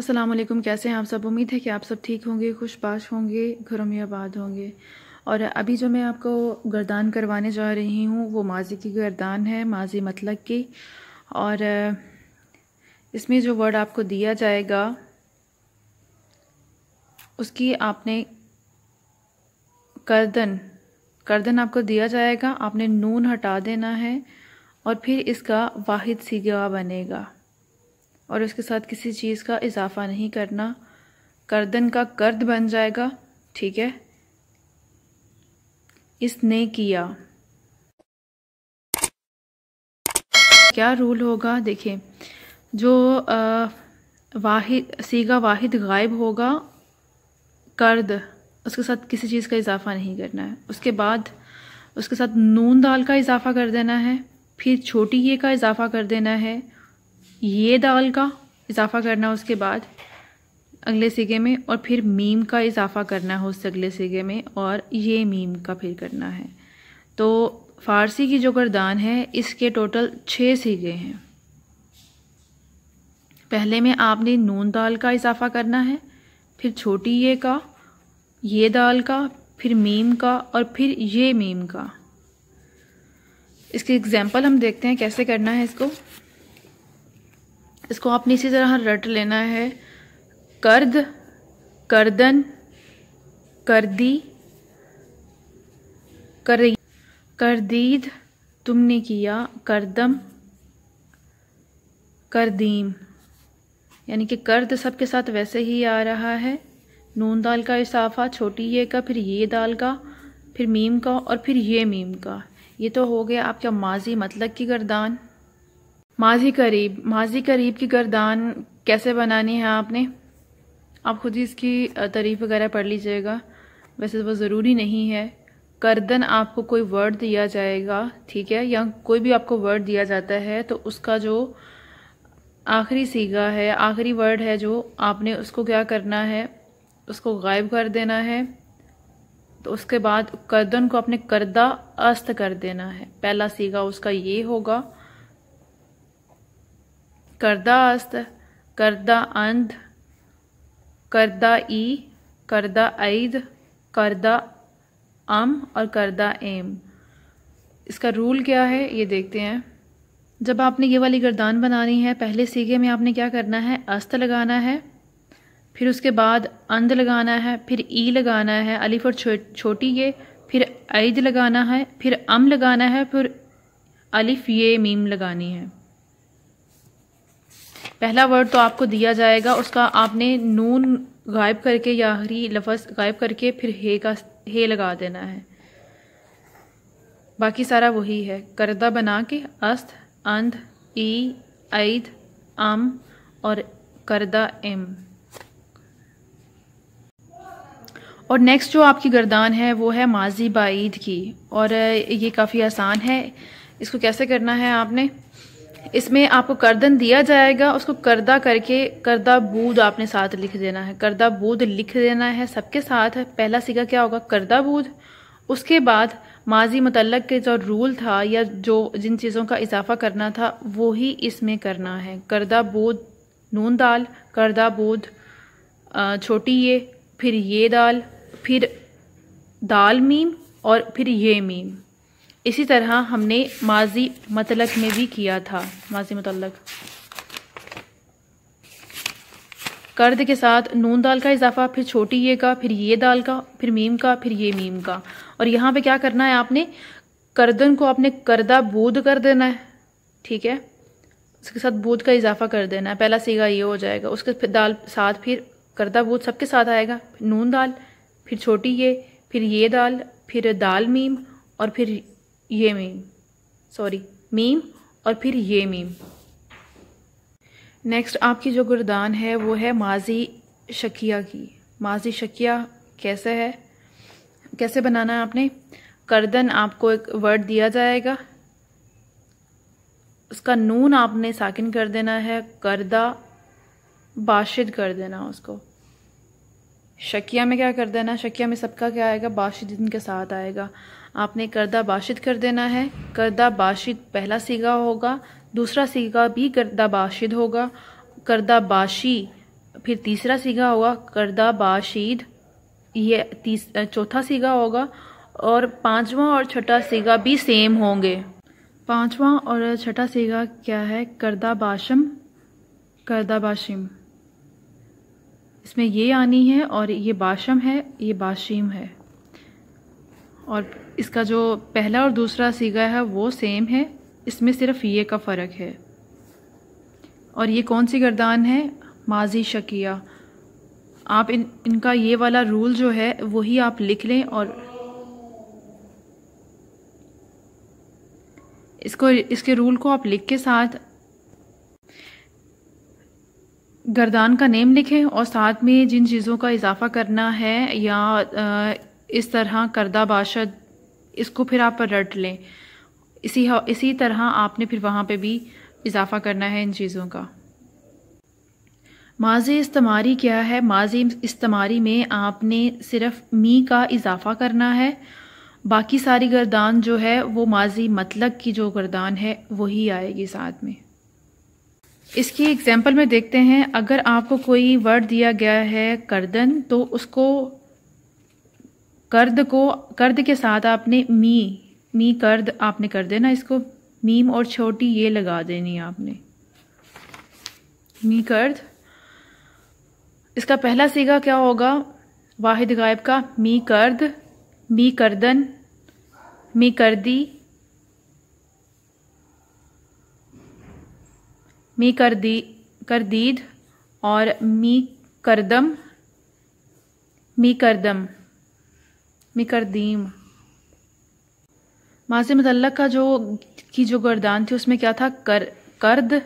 असलम कैसे हैं आप सब उम्मीद है कि आप सब ठीक होंगे पाश होंगे घरों में आबाद होंगे और अभी जो मैं आपको गर्दान करवाने जा रही हूँ वो माजी की गर्दान है माजी मतलब की और इसमें जो वर्ड आपको दिया जाएगा उसकी आपने करदन करदन आपको दिया जाएगा आपने नून हटा देना है और फिर इसका वाहिद सीगा बनेगा और उसके साथ किसी चीज़ का इजाफा नहीं करना कर्दन का कर्द बन जाएगा ठीक है इसने किया क्या रूल होगा देखें जो आ, वाहिद सीगा वाहिद गायब होगा कर्द उसके साथ किसी चीज़ का इजाफा नहीं करना है उसके बाद उसके साथ नून दाल का इजाफा कर देना है फिर छोटी ये का इजाफा कर देना है ये दाल का इजाफा करना उसके बाद अगले सिगे में और फिर मीम का इजाफा करना है उस अगले सिगे में और ये मीम का फिर करना है तो फ़ारसी की जो गर्दान है इसके टोटल छः सीगे हैं पहले में आपने नून दाल का इजाफा करना है फिर छोटी ये का ये दाल का फिर मीम का और फिर ये मीम का इसकी एग्ज़ाम्पल हम देखते हैं कैसे करना है इसको इसको आपने इसी तरह रट लेना है कर्द करदन करदी कर करदीद तुमने किया करदम करदीम यानी कि कर्द सबके साथ वैसे ही आ रहा है नून दाल का इसाफ़ा छोटी ये का फिर ये दाल का फिर मीम का और फिर ये मीम का ये तो हो गया आपका माजी मतलब की गर्दान माजी करीब माजी करीब की गर्दान कैसे बनानी है आपने आप खुद ही इसकी तारीफ वगैरह पढ़ लीजिएगा वैसे तो वो ज़रूरी नहीं है करदन आपको कोई वर्ड दिया जाएगा ठीक है या कोई भी आपको वर्ड दिया जाता है तो उसका जो आखिरी सीगा है आखिरी वर्ड है जो आपने उसको क्या करना है उसको गायब कर देना है तो उसके बाद करदन को आपने करदा अस्त कर देना है पहला सीगा उसका ये होगा करदा अस्त करदा अंध करदा ई करदा ऐद करदा अम और करदा एम इसका रूल क्या है ये देखते हैं जब आपने ये वाली गर्दान बनानी है पहले सीगे में आपने क्या करना है अस्त लगाना है फिर उसके बाद अंध लगाना है फिर ई लगाना है अलिफ और छो, छोटी ये फिर ऐद लगाना है फिर अम लगाना है फिर अलिफ ये मीम लगानी है पहला वर्ड तो आपको दिया जाएगा उसका आपने नून गायब करके या हरी लफज गायब करके फिर हे का हे लगा देना है बाकी सारा वही है करदा बना के अस्त अंध ई ऐद अम और करदा एम और नेक्स्ट जो आपकी गर्दान है वो है माजी बाईद की और ये काफ़ी आसान है इसको कैसे करना है आपने इसमें आपको करदन दिया जाएगा उसको करदा करके करदा बूद आपने साथ लिख देना है करदा बूद लिख देना है सबके साथ है पहला सीखा क्या होगा करदा बूद उसके बाद माजी मतलब के जो रूल था या जो जिन चीज़ों का इजाफा करना था वो ही इसमें करना है करदा बूद नून दाल करदा बूद छोटी ये फिर ये दाल फिर दाल मीम और फिर ये मीम इसी तरह हमने माजी मतलक में भी किया था माजी मतलक कर्द के साथ नून दाल का इजाफा फिर छोटी ये का फिर ये दाल का फिर मीम का फिर ये मीम का और यहाँ पे क्या करना है आपने करदन को आपने करदा बोध कर देना है ठीक है उसके साथ बोध का इजाफा कर देना है पहला सीगा ये हो जाएगा उसके फिर दाल साथ फिर करदा बोध सबके साथ आएगा नून दाल फिर छोटी ये फिर ये दाल फिर दाल मीम और फिर ये मीम सॉरी मीम और फिर ये मीम नेक्स्ट आपकी जो गुरदान है वो है माजी शकिया की माजी शकिया कैसे है कैसे बनाना है आपने करदन आपको एक वर्ड दिया जाएगा उसका नून आपने साकिन कर देना है करदा बाशिद कर देना उसको शकिया में क्या कर देना शकिया में सबका क्या आएगा बाशिद इनके साथ आएगा आपने करदा बाशिद कर देना है करदा बाशिद पहला सीगा होगा दूसरा सीगा भी करदा बाशिद होगा करदा बाशी फिर तीसरा सीगा होगा करदा बाशीद ये तीस चौथा सीगा होगा और पांचवा और छठा सीगा भी सेम होंगे पांचवा और छठा सीगा क्या है करदा बाशम करदा बाशिम इसमें ये आनी है और ये बाशम है ये बाशीम है और इसका जो पहला और दूसरा सीगा है वो सेम है इसमें सिर्फ ये का फ़र्क है और ये कौन सी गर्दान है माजी शकिया आप इन इनका ये वाला रूल जो है वही आप लिख लें और इसको इसके रूल को आप लिख के साथ गर्दान का नेम लिखें और साथ में जिन चीज़ों का इजाफा करना है या आ, इस तरह करदा बाशद इसको फिर आप रट लें इसी इसी तरह आपने फिर वहाँ पे भी इजाफ़ा करना है इन चीज़ों का माजी इस्तमारी क्या है माजी इस्तमारी में आपने सिर्फ मी का इजाफ़ा करना है बाकी सारी गर्दान जो है वो माजी मतलब की जो गर्दान है वही आएगी साथ में इसकी एग्ज़ाम्पल में देखते हैं अगर आपको कोई वर्ड दिया गया है करदन तो उसको कर्द को कर्द के साथ आपने मी मी कर्द आपने कर देना इसको मीम और छोटी ये लगा देनी है आपने मी कर्द इसका पहला सीगा क्या होगा वाहिद गायब का मी कर्द मी करदन मी करदी मी करदी करदीद और मी करदम मी करदम मिकरदीम माजी मतलब का जो की जो गर्दान थी उसमें क्या था कर कर्द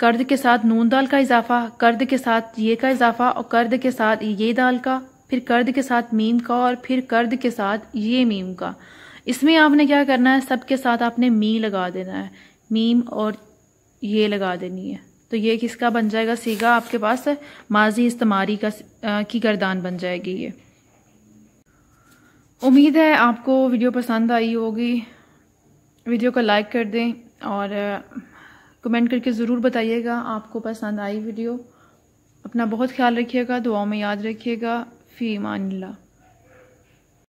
कर्द के साथ नून दाल का इजाफा कर्द के साथ ये का इजाफा और कर्द के साथ ये दाल का फिर कर्द के साथ मीम का और फिर कर्द के साथ ये मीम का इसमें आपने क्या करना है सबके साथ आपने मी लगा देना है मीम और ये लगा देनी है तो ये किसका बन जाएगा सीगा आपके पास माजी इस्तेमारी का आ, की गर्दान बन जाएगी ये उम्मीद है आपको वीडियो पसंद आई होगी वीडियो को लाइक कर दें और कमेंट करके ज़रूर बताइएगा आपको पसंद आई वीडियो अपना बहुत ख्याल रखिएगा दुआओं में याद रखिएगा फ़ी मान ला